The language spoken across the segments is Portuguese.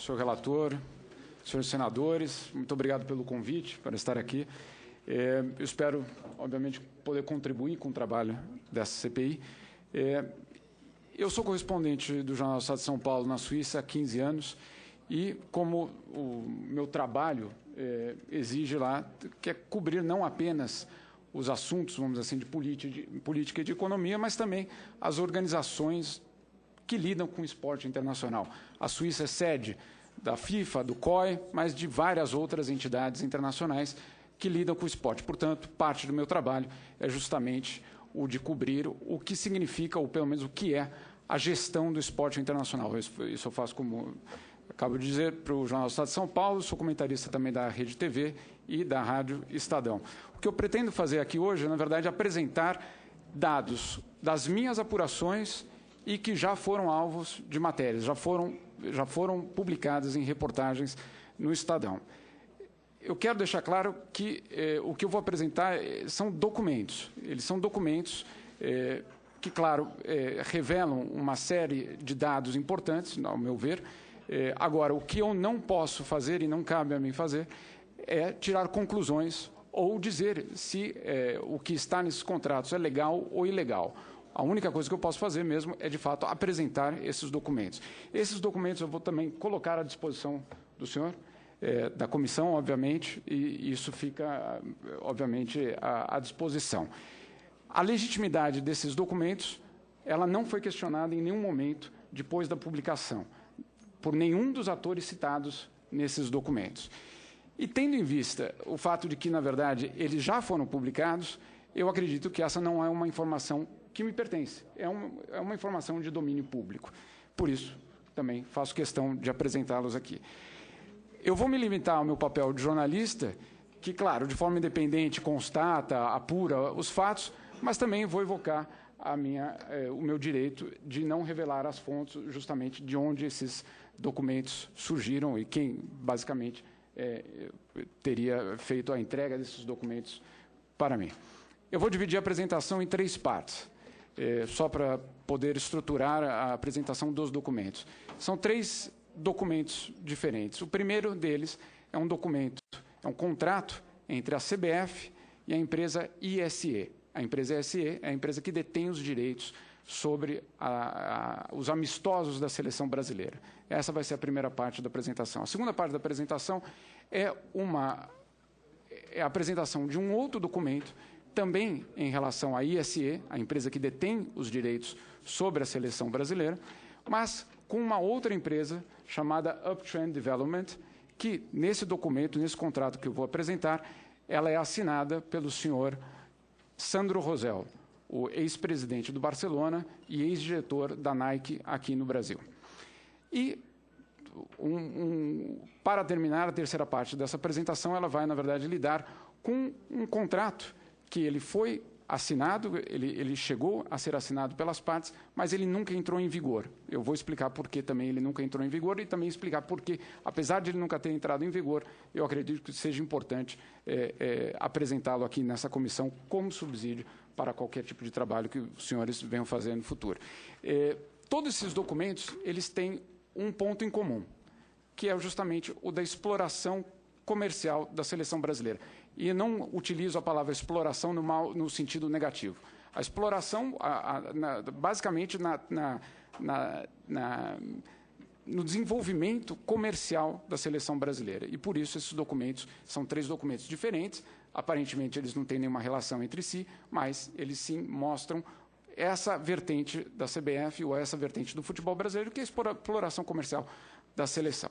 senhor relator, senhores senadores, muito obrigado pelo convite para estar aqui. É, eu espero, obviamente, poder contribuir com o trabalho dessa CPI. É, eu sou correspondente do Jornal Estado de São Paulo na Suíça há 15 anos e como o meu trabalho é, exige lá, que é cobrir não apenas os assuntos, vamos dizer assim, de política, de política e de economia, mas também as organizações que lidam com o esporte internacional. A Suíça é sede da FIFA, do COI, mas de várias outras entidades internacionais que lidam com o esporte. Portanto, parte do meu trabalho é justamente o de cobrir o que significa, ou pelo menos o que é, a gestão do esporte internacional. Isso, eu faço como acabo de dizer para o Jornal do Estado de São Paulo, sou comentarista também da Rede TV e da Rádio Estadão. O que eu pretendo fazer aqui hoje, na verdade, é apresentar dados das minhas apurações e que já foram alvos de matérias, já foram, já foram publicadas em reportagens no Estadão. Eu quero deixar claro que eh, o que eu vou apresentar eh, são documentos. Eles são documentos eh, que, claro, eh, revelam uma série de dados importantes, ao meu ver. Eh, agora, o que eu não posso fazer e não cabe a mim fazer é tirar conclusões ou dizer se eh, o que está nesses contratos é legal ou ilegal. A única coisa que eu posso fazer mesmo é, de fato, apresentar esses documentos. Esses documentos eu vou também colocar à disposição do senhor, é, da comissão, obviamente, e isso fica, obviamente, à, à disposição. A legitimidade desses documentos, ela não foi questionada em nenhum momento depois da publicação, por nenhum dos atores citados nesses documentos. E tendo em vista o fato de que, na verdade, eles já foram publicados, eu acredito que essa não é uma informação que me pertence. É, um, é uma informação de domínio público. Por isso, também faço questão de apresentá-los aqui. Eu vou me limitar ao meu papel de jornalista, que, claro, de forma independente constata, apura os fatos, mas também vou evocar a minha, eh, o meu direito de não revelar as fontes, justamente de onde esses documentos surgiram e quem, basicamente, eh, teria feito a entrega desses documentos para mim. Eu vou dividir a apresentação em três partes. É, só para poder estruturar a apresentação dos documentos. São três documentos diferentes. O primeiro deles é um documento, é um contrato entre a CBF e a empresa ISE. A empresa ISE é a empresa que detém os direitos sobre a, a, os amistosos da seleção brasileira. Essa vai ser a primeira parte da apresentação. A segunda parte da apresentação é uma é a apresentação de um outro documento também em relação à ISE, a empresa que detém os direitos sobre a seleção brasileira, mas com uma outra empresa chamada Uptrend Development, que nesse documento, nesse contrato que eu vou apresentar, ela é assinada pelo senhor Sandro Rosel, o ex-presidente do Barcelona e ex-diretor da Nike aqui no Brasil. E um, um, para terminar a terceira parte dessa apresentação, ela vai, na verdade, lidar com um contrato que ele foi assinado, ele, ele chegou a ser assinado pelas partes, mas ele nunca entrou em vigor. Eu vou explicar por que também ele nunca entrou em vigor e também explicar por que, apesar de ele nunca ter entrado em vigor, eu acredito que seja importante é, é, apresentá-lo aqui nessa comissão como subsídio para qualquer tipo de trabalho que os senhores venham fazer no futuro. É, todos esses documentos, eles têm um ponto em comum, que é justamente o da exploração comercial da seleção brasileira e não utilizo a palavra exploração no, mal, no sentido negativo. A exploração, a, a, na, basicamente, na, na, no desenvolvimento comercial da seleção brasileira. E por isso esses documentos são três documentos diferentes. Aparentemente eles não têm nenhuma relação entre si, mas eles sim mostram essa vertente da CBF ou essa vertente do futebol brasileiro, que é a exploração comercial da seleção.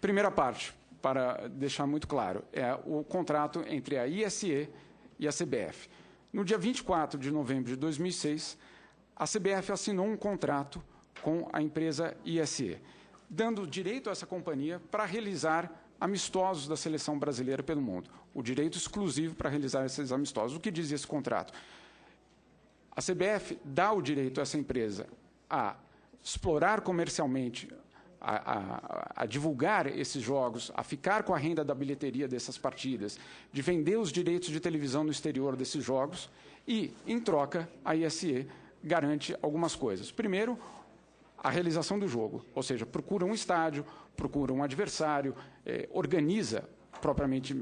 Primeira parte, para deixar muito claro, é o contrato entre a ISE e a CBF. No dia 24 de novembro de 2006, a CBF assinou um contrato com a empresa ISE, dando direito a essa companhia para realizar amistosos da seleção brasileira pelo mundo, o direito exclusivo para realizar esses amistosos. O que diz esse contrato? A CBF dá o direito a essa empresa a explorar comercialmente a, a, a, divulgar esses jogos, a ficar com a renda da bilheteria dessas partidas, de vender os direitos de televisão no exterior desses jogos e, em troca, a ISE garante algumas coisas. Primeiro, a realização do jogo, ou seja, procura um estádio, procura um adversário, eh, organiza propriamente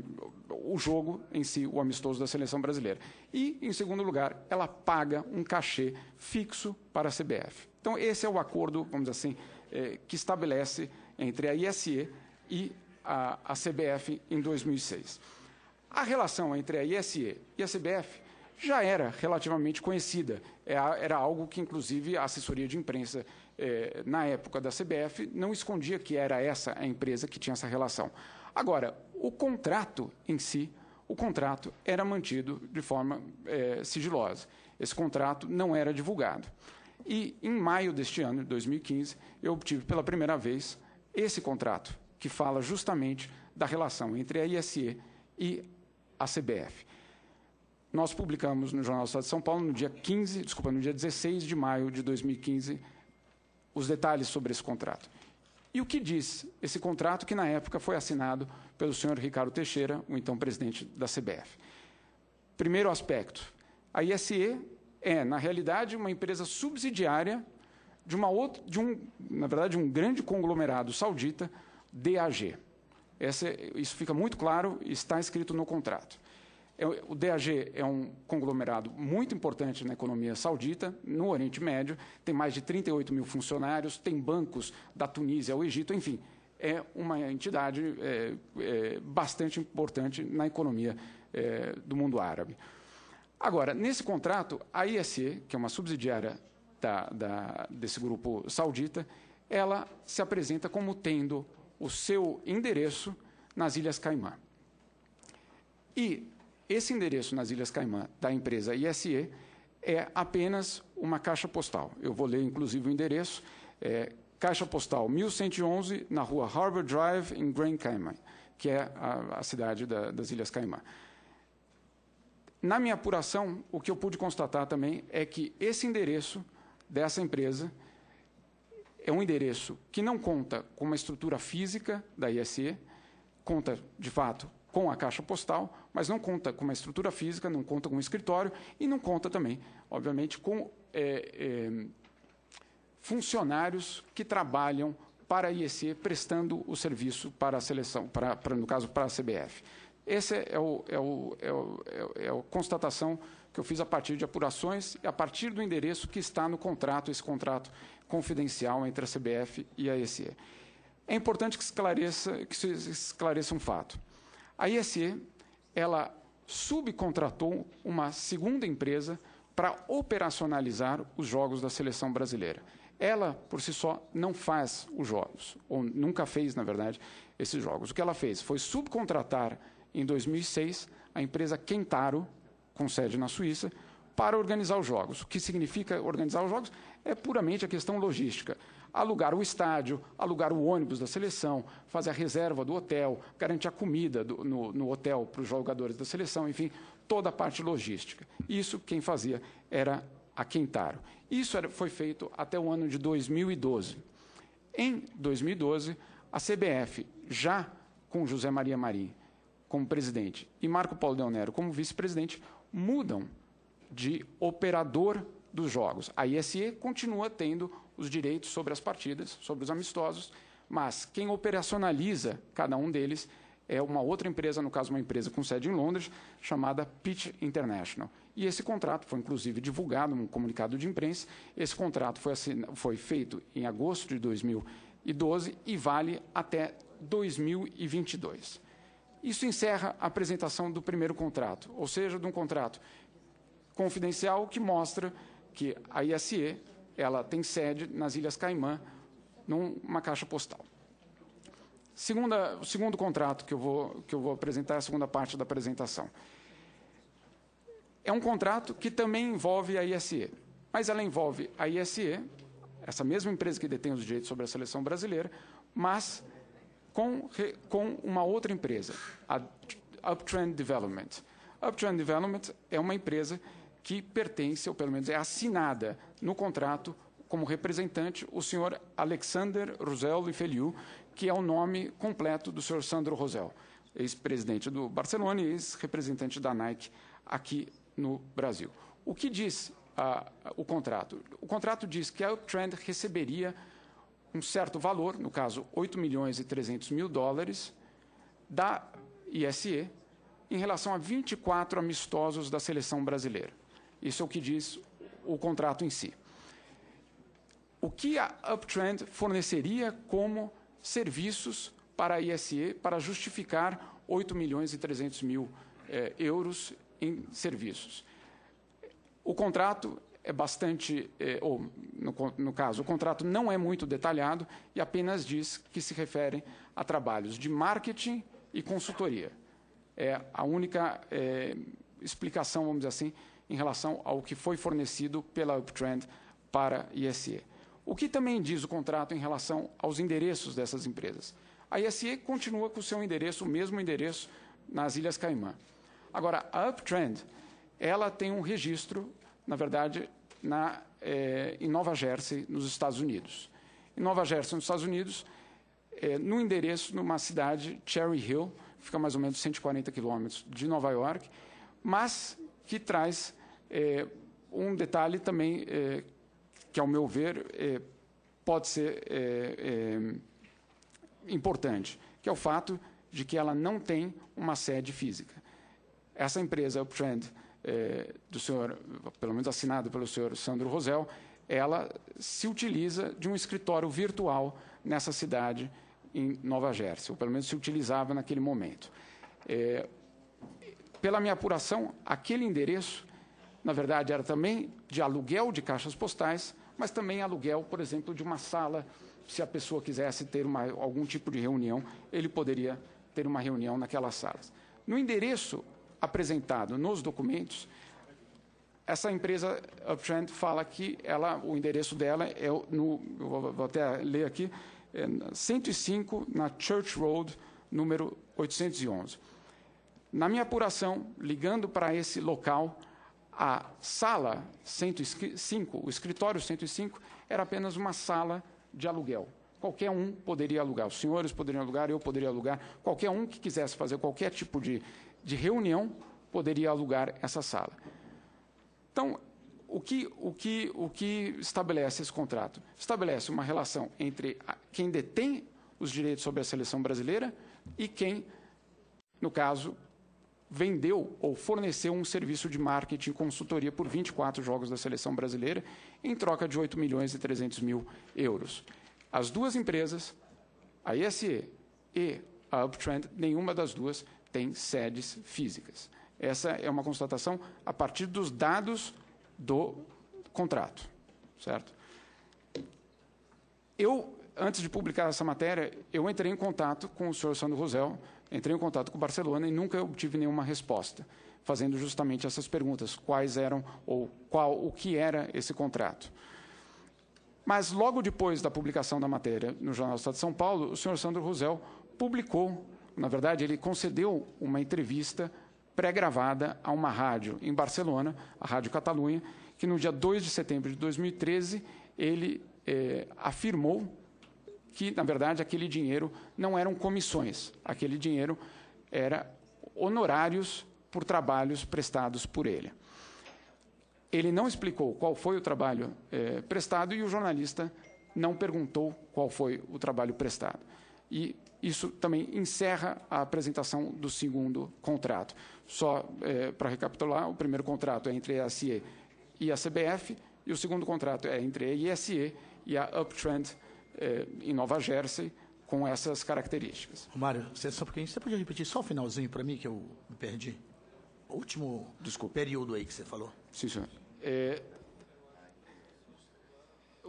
o jogo em si, o amistoso da seleção brasileira. E, em segundo lugar, ela paga um cachê fixo para a CBF. Então, esse é o acordo, vamos dizer assim, eh, que estabelece entre a ISE e a, a CBF em 2006. A relação entre a ISE e a CBF já era relativamente conhecida. É era algo que, inclusive, a assessoria de imprensa, eh, na época da CBF, não escondia que era essa a empresa que tinha essa relação. Agora, o contrato em si, o contrato era mantido de forma eh, sigilosa. Esse contrato não era divulgado. E em maio deste ano, 2015, eu obtive pela primeira vez esse contrato, que fala justamente da relação entre a ISE e a CBF. Nós publicamos no Jornal do Estado de São Paulo no dia 15, desculpa, no dia 16 de maio de 2015, os detalhes sobre esse contrato. E o que diz esse contrato que na época foi assinado pelo senhor Ricardo Teixeira, o então presidente da CBF? Primeiro aspecto, a ISE é, na realidade, uma empresa subsidiária de uma outra, de um, na verdade, um grande conglomerado saudita, DAG. Essa, isso fica muito claro, está escrito no contrato. É, o DAG é um conglomerado muito importante na economia saudita, no Oriente Médio, tem mais de 38 mil funcionários, tem bancos da Tunísia ao Egito, enfim, é uma entidade é, é, bastante importante na economia é, do mundo árabe. Agora, nesse contrato, a ISE, que é uma subsidiária da, da, desse grupo saudita, ela se apresenta como tendo o seu endereço nas Ilhas Caimã. E esse endereço nas Ilhas Caimã da empresa ISE é apenas uma caixa postal. Eu vou ler, inclusive, o endereço. É, caixa postal 1111, na rua Harbor Drive, em Grand Cayman, que é a, a cidade da, das Ilhas Caimã. Na minha apuração, o que eu pude constatar também é que esse endereço dessa empresa é um endereço que não conta com uma estrutura física da ISE, conta, de fato, com a caixa postal, mas não conta com uma estrutura física, não conta com um escritório e não conta também, obviamente, com é, é, funcionários que trabalham para a IEC prestando o serviço para a seleção, para, para no caso, para a CBF. Essa é, é, o, é, o, é, o, é, a constatação que eu fiz a partir de apurações e a partir do endereço que está no contrato, esse contrato confidencial entre a CBF e a ESE. É importante que, esclareça, que se esclareça um fato. A ESE, ela subcontratou uma segunda empresa para operacionalizar os jogos da seleção brasileira. Ela, por si só, não faz os jogos, ou nunca fez, na verdade, esses jogos. O que ela fez foi subcontratar em 2006, a empresa Kentaro, com sede na Suíça, para organizar os jogos. O que significa organizar os jogos é puramente a questão logística. Alugar o estádio, alugar o ônibus da seleção, fazer a reserva do hotel, garantir a comida do, no, no hotel para os jogadores da seleção, enfim, toda a parte logística. Isso quem fazia era a Quintaro. Isso era, foi feito até o ano de 2012. Em 2012, a CBF, já com José Maria Marim como presidente e Marco Paulo Leonero como vice-presidente mudam de operador dos jogos. A ISE continua tendo os direitos sobre as partidas, sobre os amistosos, mas quem operacionaliza cada um deles é uma outra empresa, no caso uma empresa com sede em Londres, chamada Pitch International. E esse contrato foi inclusive divulgado num comunicado de imprensa. Esse contrato foi, assin... foi feito em agosto de 2012 e vale até 2022. Isso encerra a apresentação do primeiro contrato, ou seja, de um contrato confidencial que mostra que a ISE ela tem sede nas Ilhas Caimã, numa caixa postal. Segunda, o segundo contrato que eu, vou, que eu vou apresentar, a segunda parte da apresentação. É um contrato que também envolve a ISE, mas ela envolve a ISE, essa mesma empresa que detém os direitos sobre a seleção brasileira, mas com, com uma outra empresa, a Uptrend Development. Uptrend Development é uma empresa que pertence, ou pelo menos é assinada no contrato como representante, o senhor Alexander Rosel e Feliu, que é o nome completo do senhor Sandro Rosel, ex-presidente do Barcelona e ex-representante da Nike aqui no Brasil. O que diz o contrato? O contrato diz que a Uptrend receberia um certo valor, no caso 8 milhões e 300 mil dólares, da ISE em relação a 24 amistosos da seleção brasileira. Isso é o que diz o contrato em si. O que a Uptrend forneceria como serviços para a ISE para justificar 8 milhões e 300 mil eh, euros em serviços? O contrato é bastante, é, ou no, no caso, o contrato não é muito detalhado e apenas diz que se refere a trabalhos de marketing e consultoria. É a única é, explicação, vamos dizer assim, em relação ao que foi fornecido pela Uptrend para a ISE. O que também diz o contrato em relação aos endereços dessas empresas? A ISE continua com o seu endereço, o mesmo endereço, nas Ilhas Caimã. Agora, a Uptrend, ela tem um registro na verdade, na, eh, em Nova Jersey, nos Estados Unidos. Em Nova Jersey, nos Estados Unidos, eh, no endereço, numa cidade, Cherry Hill, fica mais ou menos 140 quilômetros de Nova York, mas que traz eh, um detalhe também que, ao meu ver, pode ser importante, que é o fato de que ela não tem uma sede física. Essa empresa, Uptrend, é, do senhor, pelo menos assinado pelo senhor Sandro Rosel, ela se utiliza de um escritório virtual nessa cidade, em Nova Jersey, ou pelo menos se utilizava naquele momento. É, pela minha apuração, aquele endereço, na verdade, era também de aluguel de caixas postais, mas também aluguel, por exemplo, de uma sala. Se a pessoa quisesse ter uma, algum tipo de reunião, ele poderia ter uma reunião naquelas salas. No endereço apresentado nos documentos, essa empresa Uptrend fala que ela, o endereço dela é no, vou até ler aqui, é 105 na Church Road, número 811. Na minha apuração, ligando para esse local, a sala 105, o escritório 105, era apenas uma sala de aluguel. Qualquer um poderia alugar, os senhores poderiam alugar, eu poderia alugar, qualquer um que quisesse fazer qualquer tipo de de reunião poderia alugar essa sala. Então, o que, o que, o que estabelece esse contrato? Estabelece uma relação entre quem detém os direitos sobre a seleção brasileira e quem, no caso, vendeu ou forneceu um serviço de marketing e consultoria por 24 jogos da seleção brasileira em troca de 8 milhões e 300 mil euros. As duas empresas, a ISE e a Uptrend, nenhuma das duas tem sedes físicas. Essa é uma constatação a partir dos dados do contrato, certo? Eu, antes de publicar essa matéria, eu entrei em contato com o senhor Sandro Rosel, entrei em contato com o Barcelona e nunca obtive nenhuma resposta, fazendo justamente essas perguntas, quais eram ou qual o que era esse contrato. Mas logo depois da publicação da matéria no Jornal do Estado de São Paulo, o senhor Sandro Rosel publicou na verdade, ele concedeu uma entrevista pré-gravada a uma rádio em Barcelona, a Rádio Catalunha, que no dia 2 de setembro de 2013 ele eh, afirmou que, na verdade, aquele dinheiro não eram comissões, aquele dinheiro era honorários por trabalhos prestados por ele. Ele não explicou qual foi o trabalho eh, prestado e o jornalista não perguntou qual foi o trabalho prestado. E isso também encerra a apresentação do segundo contrato. Só é, para recapitular, o primeiro contrato é entre a SE e a CBF, e o segundo contrato é entre a ISE e a Uptrend é, em Nova Jersey, com essas características. Mário, você, só porque você podia repetir só o finalzinho para mim, que eu me perdi? O último Desculpa. período aí que você falou. Sim, senhor. É,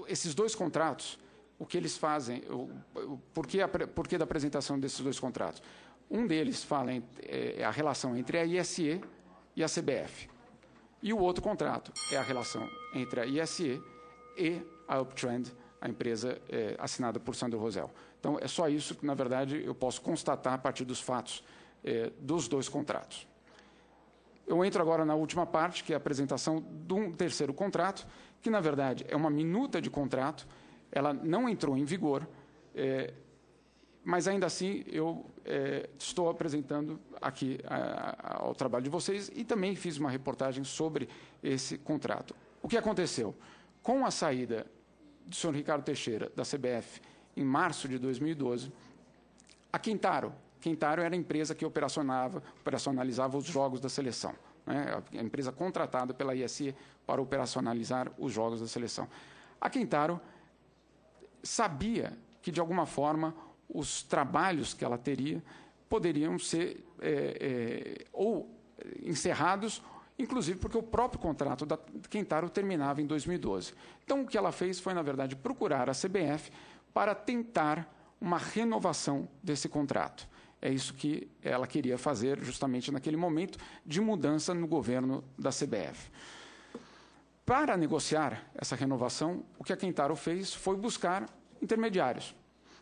esses dois contratos o que eles fazem, o, o porquê, a, porquê da apresentação desses dois contratos. Um deles fala em, é, é a relação entre a ISE e a CBF. E o outro contrato é a relação entre a ISE e a Uptrend, a empresa é, assinada por Sandro Rosel. Então, é só isso que, na verdade, eu posso constatar a partir dos fatos é, dos dois contratos. Eu entro agora na última parte, que é a apresentação de um terceiro contrato, que, na verdade, é uma minuta de contrato ela não entrou em vigor, é, mas ainda assim eu é, estou apresentando aqui a, a, ao trabalho de vocês e também fiz uma reportagem sobre esse contrato. O que aconteceu? Com a saída do senhor Ricardo Teixeira da CBF em março de 2012, a Quintaro, Quintaro era a empresa que operacionava, operacionalizava os jogos da seleção, né? a empresa contratada pela ISE para operacionalizar os jogos da seleção. A Quintaro sabia que, de alguma forma, os trabalhos que ela teria poderiam ser é, é, ou encerrados, inclusive porque o próprio contrato da Quintaro terminava em 2012. Então, o que ela fez foi, na verdade, procurar a CBF para tentar uma renovação desse contrato. É isso que ela queria fazer justamente naquele momento de mudança no governo da CBF. Para negociar essa renovação, o que a Kentaro fez foi buscar intermediários.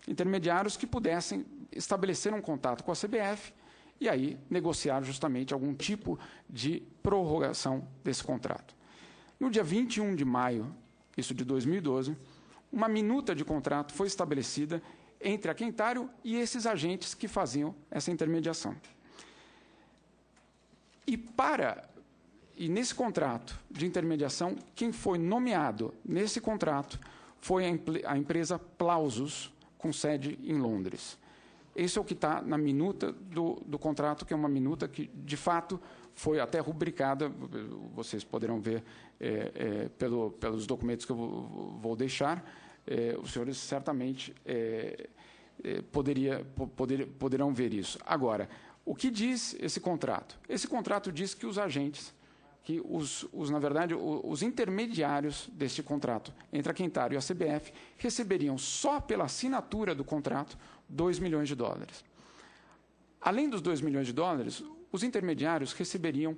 Intermediários que pudessem estabelecer um contato com a CBF e aí negociar justamente algum tipo de prorrogação desse contrato. No dia 21 de maio, isso de 2012, uma minuta de contrato foi estabelecida entre a Quintário e esses agentes que faziam essa intermediação. E para e nesse contrato de intermediação, quem foi nomeado nesse contrato foi a, a empresa Plausus, com sede em Londres. Esse é o que está na minuta do, do contrato, que é uma minuta que, de fato, foi até rubricada, vocês poderão ver é, é, pelo, pelos documentos que eu vou, deixar, é, os senhores certamente é, é, poderia, poder, poderão ver isso. Agora, o que diz esse contrato? Esse contrato diz que os agentes que os, os na verdade, os, os intermediários deste contrato entre a Quintaro e a CBF receberiam só pela assinatura do contrato 2 milhões de dólares. Além dos 2 milhões de dólares, os intermediários receberiam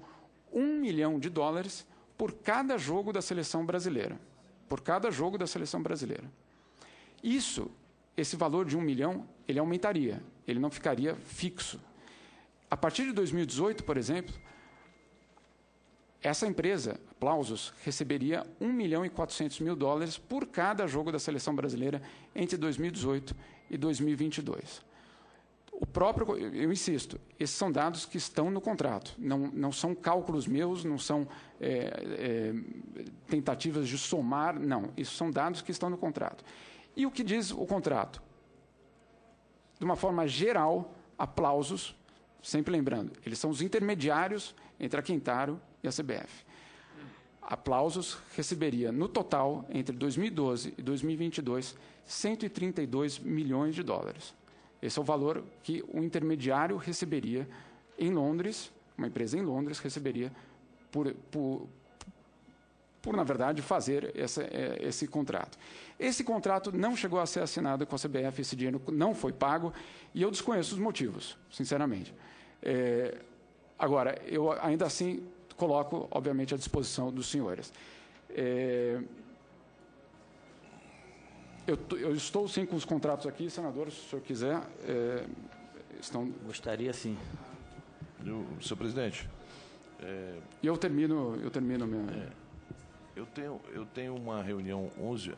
1 milhão de dólares por cada jogo da seleção brasileira. Por cada jogo da seleção brasileira. Isso, esse valor de 1 milhão, ele aumentaria, ele não ficaria fixo. A partir de 2018, por exemplo, essa empresa, Aplausos, receberia 1 milhão e 400 mil dólares por cada jogo da seleção brasileira entre 2018 e 2022. O próprio, eu insisto, esses são dados que estão no contrato, não, não são cálculos meus, não são é, é, tentativas de somar, não. Isso são dados que estão no contrato. E o que diz o contrato? De uma forma geral, aplausos, sempre lembrando, eles são os intermediários entre a Quintaro e a CBF. Aplausos receberia, no total, entre 2012 e 2022, 132 milhões de dólares. Esse é o valor que o intermediário receberia em Londres, uma empresa em Londres receberia por, por, por na verdade, fazer essa, é, esse contrato. Esse contrato não chegou a ser assinado com a CBF, esse dinheiro não foi pago, e eu desconheço os motivos, sinceramente. É, agora, eu ainda assim coloco, obviamente, à disposição dos senhores. É... Eu, eu, estou sim com os contratos aqui, senador, se o senhor quiser. É... Estão... Gostaria sim. Do, senhor presidente. É... Eu termino, eu termino minha. É, eu tenho, eu tenho uma reunião 11,